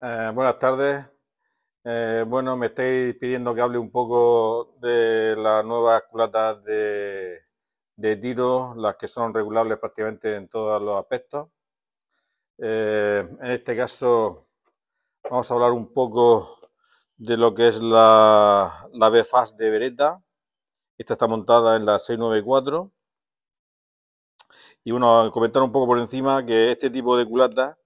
Eh, buenas tardes. Eh, bueno, me estáis pidiendo que hable un poco de las nuevas culatas de, de tiro, las que son regulables prácticamente en todos los aspectos. Eh, en este caso vamos a hablar un poco de lo que es la, la BFAS de Beretta. Esta está montada en la 694. Y bueno, comentar un poco por encima que este tipo de culatas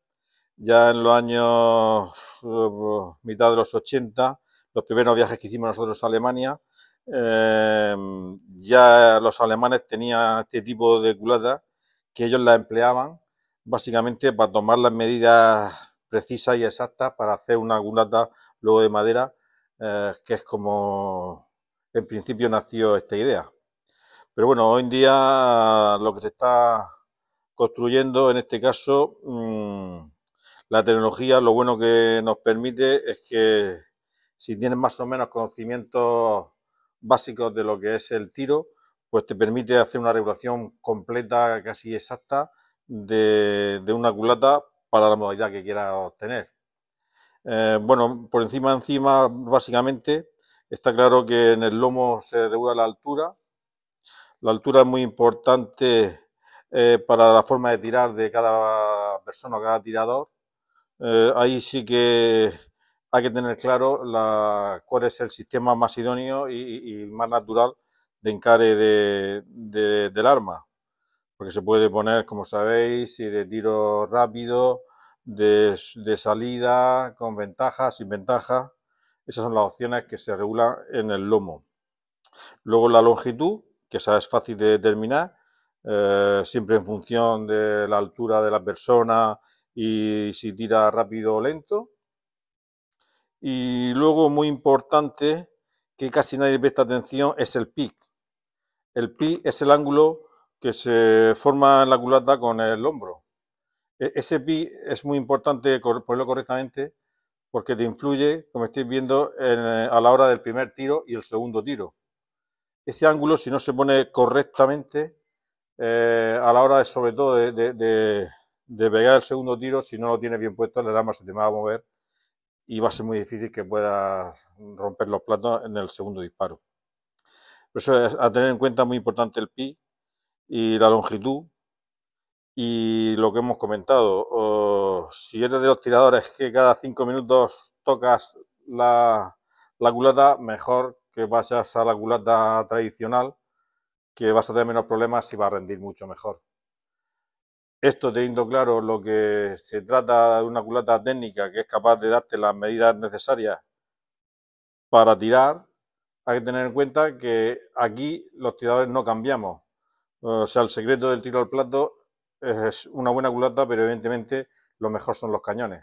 ya en los años eh, mitad de los 80, los primeros viajes que hicimos nosotros a Alemania, eh, ya los alemanes tenían este tipo de culata que ellos la empleaban básicamente para tomar las medidas precisas y exactas para hacer una culata luego de madera, eh, que es como en principio nació esta idea. Pero bueno, hoy en día lo que se está construyendo en este caso... Mm, la tecnología lo bueno que nos permite es que si tienes más o menos conocimientos básicos de lo que es el tiro, pues te permite hacer una regulación completa, casi exacta, de, una culata para la modalidad que quieras obtener. Eh, bueno, por encima, encima, básicamente, está claro que en el lomo se regula la altura. La altura es muy importante eh, para la forma de tirar de cada persona, cada tirador. Eh, ahí sí que hay que tener claro cuál es el sistema más idóneo y, más natural de encare del arma, porque se puede poner, como sabéis, de tiro rápido, de, salida, con ventaja, sin ventaja. Esas son las opciones que se regulan en el lomo. Luego la longitud, que esa es fácil de determinar, eh, siempre en función de la altura de la persona y si tira rápido o lento. Y luego, muy importante, que casi nadie presta atención, es el pic. El pic es el ángulo que se forma en la culata con el hombro. E, ese pic es muy importante ponerlo correctamente porque te influye, como estáis viendo, a la hora del primer tiro y el segundo tiro. Ese ángulo, si no se pone correctamente, eh, a la hora de, sobre todo de de pegar el segundo tiro, si no lo tienes bien puesto, la arma se te va a mover y va a ser muy difícil que puedas romper los platos en el segundo disparo. Por eso es a tener en cuenta muy importante el pi y la longitud y lo que hemos comentado. si eres de los tiradores que cada cinco minutos tocas la, la culata, mejor que vayas a la culata tradicional, que vas a tener menos problemas y va a rendir mucho mejor. Esto teniendo claro lo que se trata de una culata técnica que es capaz de darte las medidas necesarias para tirar, hay que tener en cuenta que aquí los tiradores no cambiamos. O sea, el secreto del tiro al plato es una buena culata, pero evidentemente lo mejor son los cañones.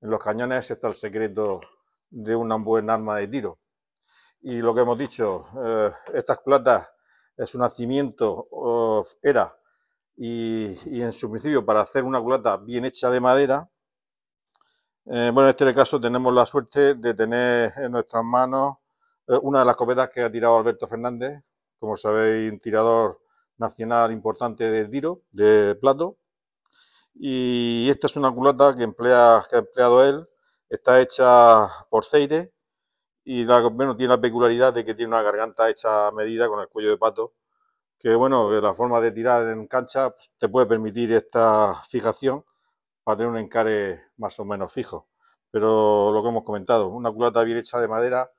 En los cañones está el secreto de una buena arma de tiro. Y lo que hemos dicho, eh, estas culatas, un nacimiento era y, en su principio para hacer una culata bien hecha de madera. Eh, bueno, en este caso tenemos la suerte de tener en nuestras manos eh, una de las copetas que ha tirado Alberto Fernández, como sabéis, un tirador nacional importante de tiro, de plato. Y esta es una culata que, emplea, que ha empleado él, está hecha por Ceire y la, tiene la peculiaridad de que tiene una garganta hecha a medida con el cuello de pato que bueno, la forma de tirar en cancha pues, te puede permitir esta fijación para tener un encare más o menos fijo. Pero lo que hemos comentado, una culata bien hecha de madera,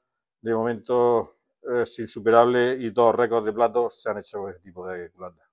de momento es insuperable y todos los récords de platos se han hecho con este tipo de culata.